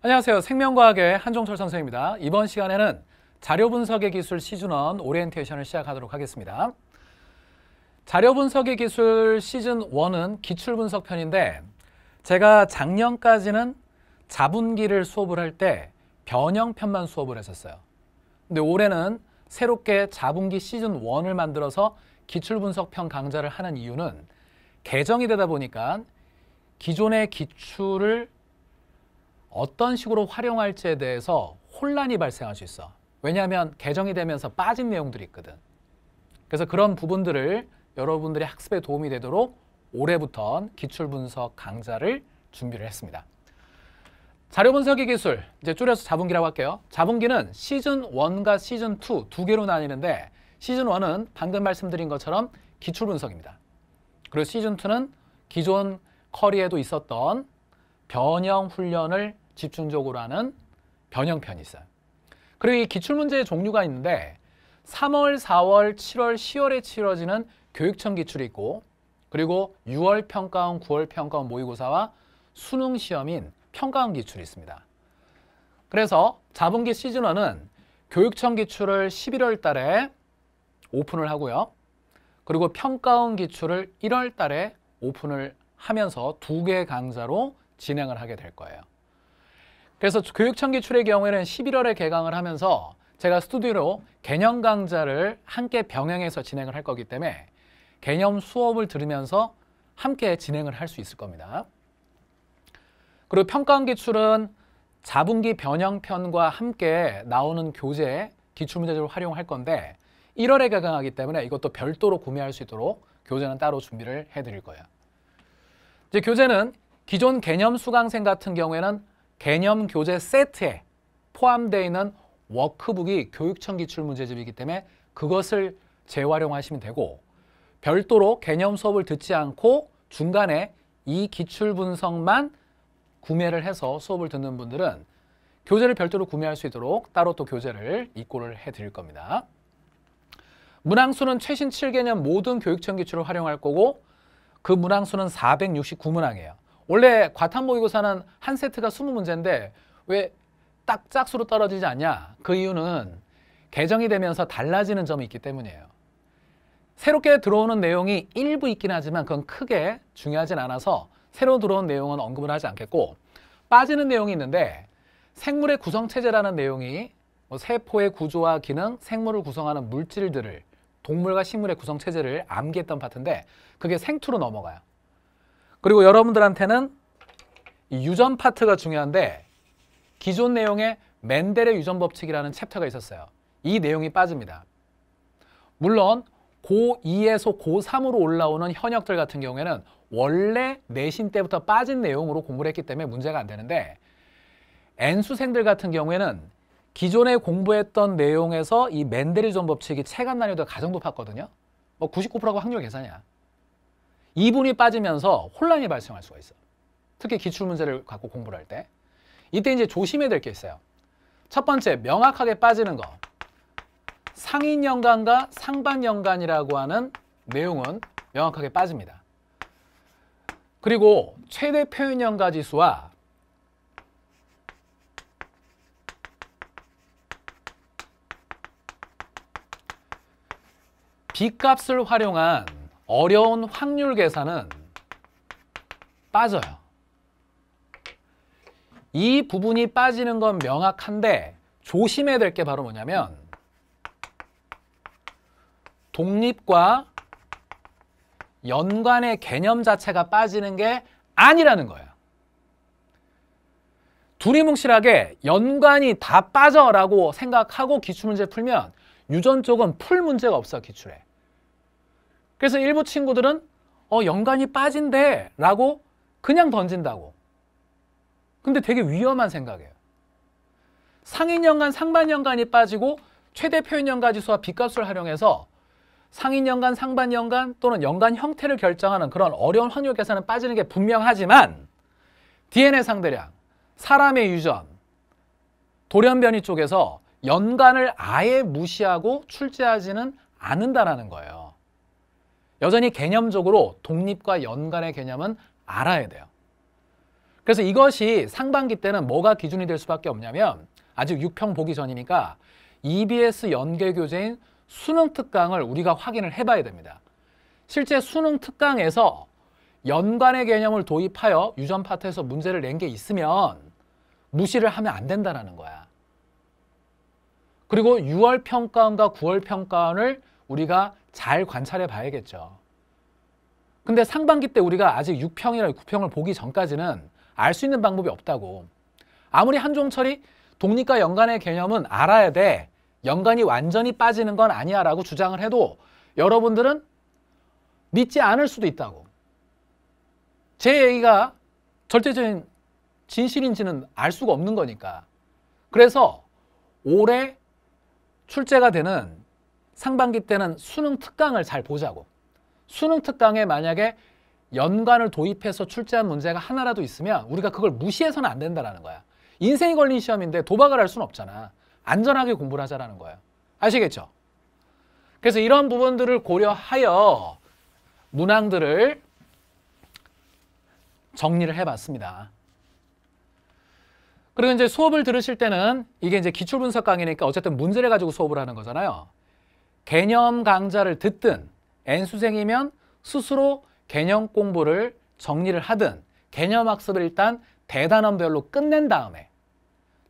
안녕하세요. 생명과학의 한종철 선생입니다. 이번 시간에는 자료 분석의 기술 시즌1 오리엔테이션을 시작하도록 하겠습니다. 자료 분석의 기술 시즌 1은 기출 분석 편인데 제가 작년까지는 자분기를 수업을 할 때 변형 편만 수업을 했었어요. 근데 올해는 새롭게 자분기 시즌 1을 만들어서 기출 분석 편 강좌를 하는 이유는 개정이 되다 보니까 기존의 기출을 어떤 식으로 활용할지에 대해서 혼란이 발생할 수 있어. 왜냐하면 개정이 되면서 빠진 내용들이 있거든. 그래서 그런 부분들을 여러분들이 학습에 도움이 되도록 올해부터 기출분석 강좌를 준비를 했습니다. 자료 분석의 기술, 이제 줄여서 자분기라고 할게요. 자분기는 시즌 1과 시즌 2 두 개로 나뉘는데 시즌 1은 방금 말씀드린 것처럼 기출 분석입니다. 그리고 시즌 2는 기존 커리에도 있었던 변형 훈련을 집중적으로 하는 변형편이 있어요. 그리고 이 기출문제의 종류가 있는데 3월, 4월, 7월, 10월에 치러지는 교육청 기출이 있고 그리고 6월 평가원, 9월 평가원 모의고사와 수능 시험인 평가원 기출이 있습니다. 그래서 자본기 시즌원은 교육청 기출을 11월 달에 오픈을 하고요. 그리고 평가원 기출을 1월 달에 오픈을 하면서 두 개강좌로 진행을 하게 될 거예요. 그래서 교육청기 출의 경우에는 11월에 개강을 하면서 제가 스튜디오로 개념 강좌를 함께 병행해서 진행을 할 거기 때문에 개념 수업을 들으면서 함께 진행을 할 수 있을 겁니다. 그리고 평가원 기출은 자분기 변형편과 함께 나오는 교재 기출문제을 활용할 건데 1월에 개강하기 때문에 이것도 별도로 구매할 수 있도록 교재는 따로 준비를 해드릴 거예요. 이제 교재는 기존 개념 수강생 같은 경우에는 개념 교재 세트에 포함되어 있는 워크북이 교육청 기출문제집이기 때문에 그것을 재활용하시면 되고 별도로 개념 수업을 듣지 않고 중간에 이 기출 분석만 구매를 해서 수업을 듣는 분들은 교재를 별도로 구매할 수 있도록 따로 또 교재를 입고를 해드릴 겁니다. 문항수는 최신 7개년 모든 교육청 기출을 활용할 거고 그 문항수는 469문항이에요. 원래 과탐 모의고사는 한 세트가 20문제인데 왜 딱 짝수로 떨어지지 않냐? 그 이유는 개정이 되면서 달라지는 점이 있기 때문이에요. 새롭게 들어오는 내용이 일부 있긴 하지만 그건 크게 중요하진 않아서 새로 들어온 내용은 언급을 하지 않겠고 빠지는 내용이 있는데 생물의 구성체제라는 내용이 뭐 세포의 구조와 기능, 생물을 구성하는 물질들을 동물과 식물의 구성체제를 암기했던 파트인데 그게 생투로 넘어가요. 그리고 여러분들한테는 유전 파트가 중요한데 기존 내용에 맨델의 유전 법칙이라는 챕터가 있었어요. 이 내용이 빠집니다. 물론 고2에서 고3으로 올라오는 현역들 같은 경우에는 원래 내신 때부터 빠진 내용으로 공부를 했기 때문에 문제가 안 되는데 N수생들 같은 경우에는 기존에 공부했던 내용에서 이 맨델의 유전 법칙이 체감 난이도가 가장 높았거든요. 뭐 99%라고 확률 계산이야. 이분이 빠지면서 혼란이 발생할 수가 있어요. 특히 기출문제를 갖고 공부를 할 때. 이때 이제 조심해야 될 게 있어요. 첫 번째, 명확하게 빠지는 거. 상인 연간과 상반 연간이라고 하는 내용은 명확하게 빠집니다. 그리고 최대 표현 연가 지수와 빚값을 활용한 어려운 확률 계산은 빠져요. 이 부분이 빠지는 건 명확한데 조심해야 될 게 바로 뭐냐면 독립과 연관의 개념 자체가 빠지는 게 아니라는 거예요. 둘이 뭉실하게 연관이 다 빠져라고 생각하고 기출문제 풀면 유전 쪽은 풀 문제가 없어 기출에. 그래서 일부 친구들은 어 연관이 빠진대 라고 그냥 던진다고 근데 되게 위험한 생각이에요 상인연간 상반연간이 빠지고 최대 표인연가지수와 빚값을 활용해서 상인연간 상반연간 또는 연간 형태를 결정하는 그런 어려운 확률 계산은 빠지는 게 분명하지만 DNA 상대량, 사람의 유전, 돌연변이 쪽에서 연간을 아예 무시하고 출제하지는 않는다라는 거예요. 여전히 개념적으로 독립과 연관의 개념은 알아야 돼요. 그래서 이것이 상반기 때는 뭐가 기준이 될 수밖에 없냐면 아직 6평 보기 전이니까 EBS 연계 교재인 수능 특강을 우리가 확인을 해봐야 됩니다. 실제 수능 특강에서 연관의 개념을 도입하여 유전 파트에서 문제를 낸 게 있으면 무시를 하면 안 된다는 거야. 그리고 6월 평가원과 9월 평가원을 우리가 잘 관찰해 봐야겠죠. 근데 상반기 때 우리가 아직 6평이나 9평을 보기 전까지는 알 수 있는 방법이 없다고. 아무리 한종철이 독립과 연관의 개념은 알아야 돼. 연관이 완전히 빠지는 건 아니야 라고 주장을 해도 여러분들은 믿지 않을 수도 있다고. 제 얘기가 절대적인 진실인지는 알 수가 없는 거니까. 그래서 올해 출제가 되는 상반기 때는 수능 특강을 잘 보자고. 수능 특강에 만약에 연관을 도입해서 출제한 문제가 하나라도 있으면 우리가 그걸 무시해서는 안된다는 거야. 인생이 걸린 시험인데 도박을 할 수는 없잖아. 안전하게 공부를 하자라는 거예요. 아시겠죠? 그래서 이런 부분들을 고려하여 문항들을 정리를 해봤습니다. 그리고 이제 수업을 들으실 때는 이게 이제 기출분석 강의니까 어쨌든 문제를 가지고 수업을 하는 거잖아요. 개념 강좌를 듣든 N수생이면 스스로 개념 공부를 정리를 하든 개념 학습을 일단 대단원별로 끝낸 다음에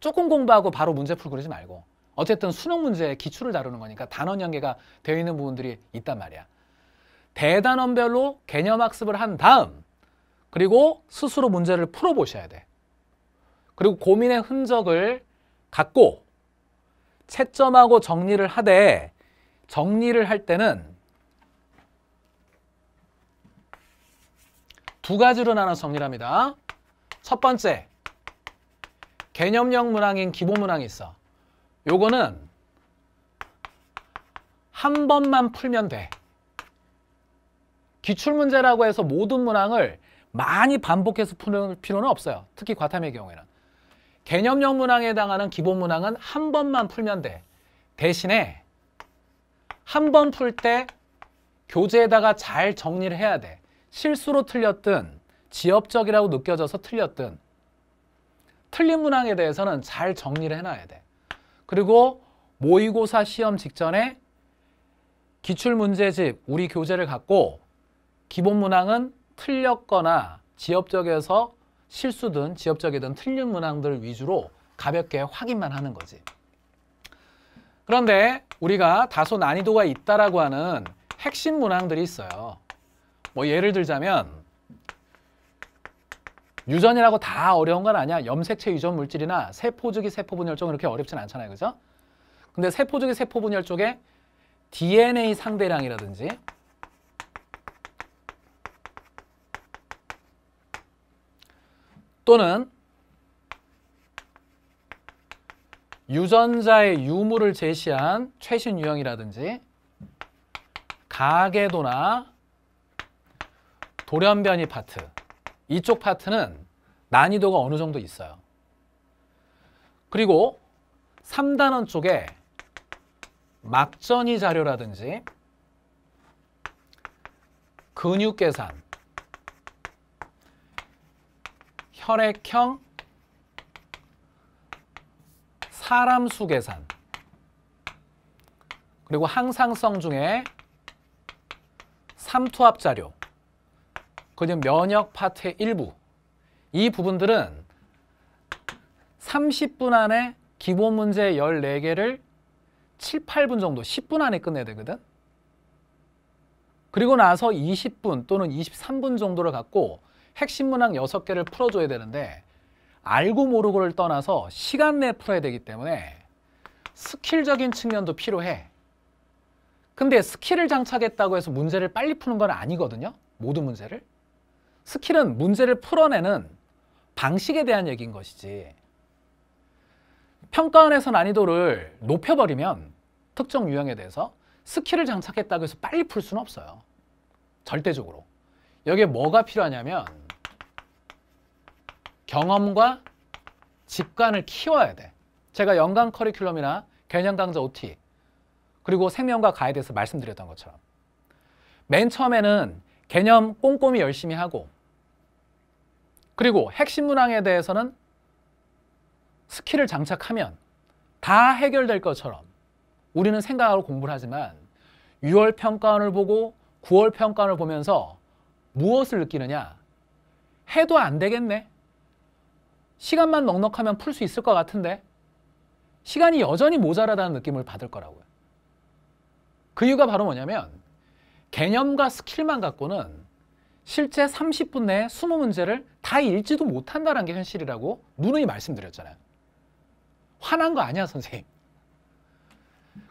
조금 공부하고 바로 문제 풀고 그러지 말고 어쨌든 수능 문제의 기출을 다루는 거니까 단원 연계가 되어 있는 부분들이 있단 말이야. 대단원별로 개념 학습을 한 다음 그리고 스스로 문제를 풀어보셔야 돼. 그리고 고민의 흔적을 갖고 채점하고 정리를 하되 정리를 할 때는 두 가지로 나눠서 정리를 합니다. 첫 번째, 개념형 문항인 기본 문항이 있어. 요거는 한 번만 풀면 돼. 기출문제라고 해서 모든 문항을 많이 반복해서 푸는 필요는 없어요. 특히 과탐의 경우에는. 개념형 문항에 해당하는 기본 문항은 한 번만 풀면 돼. 대신에 한번풀때 교재에다가 잘 정리를 해야 돼. 실수로 틀렸든 지엽적이라고 느껴져서 틀렸든 틀린 문항에 대해서는 잘 정리를 해놔야 돼. 그리고 모의고사 시험 직전에 기출문제집 우리 교재를 갖고 기본 문항은 틀렸거나 지엽적에서 실수든 지엽적이든 틀린 문항들 위주로 가볍게 확인만 하는 거지. 그런데 우리가 다소 난이도가 있다라고 하는 핵심 문항들이 있어요. 뭐 예를 들자면 유전이라고 다 어려운 건 아니야. 염색체 유전 물질이나 세포주기 세포분열종은 그렇게 어렵진 않잖아요. 그죠? 근데 세포주기 세포분열 쪽에 DNA 상대량이라든지 또는 유전자의 유무를 제시한 최신 유형이라든지 가계도나 돌연변이 파트 이쪽 파트는 난이도가 어느 정도 있어요. 그리고 3단원 쪽에 막전이 자료라든지 근육 계산, 혈액형, 사람 수 계산 그리고 항상성 중에 삼투압 자료 그는 면역 파트의 일부 이 부분들은 30분 안에 기본 문제 14개를 7, 8분 정도 10분 안에 끝내야 되거든 그리고 나서 20분 또는 23분 정도를 갖고 핵심 문항 6개를 풀어줘야 되는데 알고 모르고를 떠나서 시간 내에 풀어야 되기 때문에 스킬적인 측면도 필요해. 근데 스킬을 장착했다고 해서 문제를 빨리 푸는 건 아니거든요. 모든 문제를. 스킬은 문제를 풀어내는 방식에 대한 얘기인 것이지. 평가원에서 난이도를 높여버리면 특정 유형에 대해서 스킬을 장착했다고 해서 빨리 풀 수는 없어요. 절대적으로. 여기에 뭐가 필요하냐면 경험과 직관을 키워야 돼. 제가 연간 커리큘럼이나 개념 강좌 OT 그리고 생명과 가에 대해서 말씀드렸던 것처럼 맨 처음에는 개념 꼼꼼히 열심히 하고 그리고 핵심 문항에 대해서는 스킬을 장착하면 다 해결될 것처럼 우리는 생각하고 공부를 하지만 6월 평가원을 보고 9월 평가원을 보면서 무엇을 느끼느냐 해도 안 되겠네 시간만 넉넉하면 풀 수 있을 것 같은데 시간이 여전히 모자라다는 느낌을 받을 거라고요. 그 이유가 바로 뭐냐면 개념과 스킬만 갖고는 실제 30분 내에 20문제를 다 읽지도 못한다는 게 현실이라고 누누이 말씀드렸잖아요. 화난 거 아니야 선생님.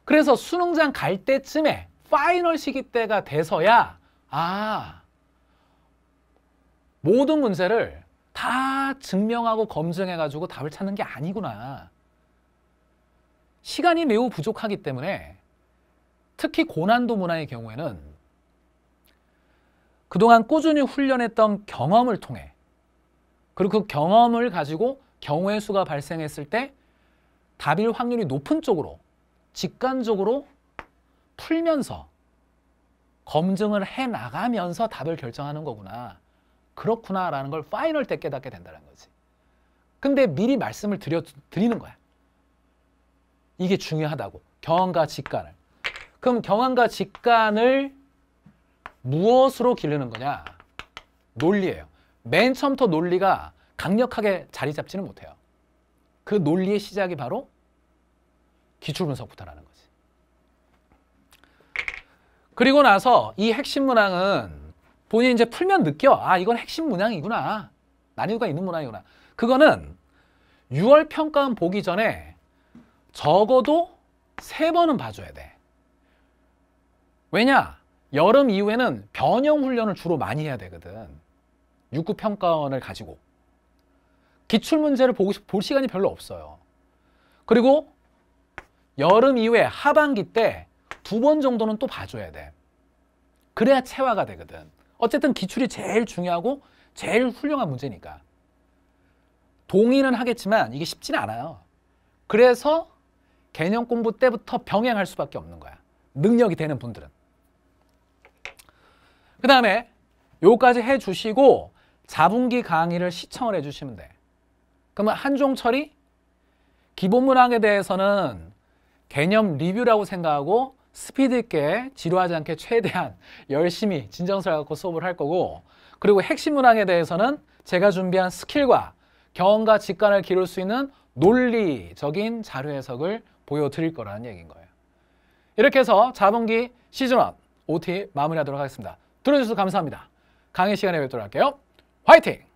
그래서 수능장 갈 때쯤에 파이널 시기 때가 돼서야 아 모든 문제를 다 증명하고 검증해가지고 답을 찾는 게 아니구나. 시간이 매우 부족하기 때문에 특히 고난도 문화의 경우에는 그동안 꾸준히 훈련했던 경험을 통해 그리고 그 경험을 가지고 경우의 수가 발생했을 때 답일 확률이 높은 쪽으로 직관적으로 풀면서 검증을 해나가면서 답을 결정하는 거구나. 그렇구나라는 걸 파이널 때 깨닫게 된다는 거지. 근데 미리 말씀을 드려, 드리는 거야. 이게 중요하다고. 경험과 직관을. 그럼 경험과 직관을 무엇으로 기르는 거냐? 논리예요. 맨 처음부터 논리가 강력하게 자리 잡지는 못해요. 그 논리의 시작이 바로 기출분석부터라는 거지. 그리고 나서 이 핵심 문항은 본인이 이제 풀면 느껴. 아, 이건 핵심 문항이구나. 난이도가 있는 문항이구나. 그거는 6월 평가원 보기 전에 적어도 3번은 봐줘야 돼. 왜냐? 여름 이후에는 변형 훈련을 주로 많이 해야 되거든. 육구 평가원을 가지고. 기출문제를 보고, 볼 시간이 별로 없어요. 그리고 여름 이후에 하반기 때 두 번 정도는 또 봐줘야 돼. 그래야 체화가 되거든. 어쨌든 기출이 제일 중요하고 제일 훌륭한 문제니까. 동의는 하겠지만 이게 쉽지는 않아요. 그래서 개념 공부 때부터 병행할 수밖에 없는 거야. 능력이 되는 분들은. 그 다음에 요까지 해주시고 자분기 강의를 시청을 해주시면 돼. 그러면 한종철이 기본문항에 대해서는 개념 리뷰라고 생각하고 스피드 있게 지루하지 않게 최대한 열심히 진정서 갖고 수업을 할 거고 그리고 핵심 문항에 대해서는 제가 준비한 스킬과 경험과 직관을 기를 수 있는 논리적인 자료 해석을 보여드릴 거라는 얘기인 거예요. 이렇게 해서 자본기 시즌1 OT 마무리하도록 하겠습니다. 들어주셔서 감사합니다. 강의 시간에 뵙도록 할게요. 화이팅!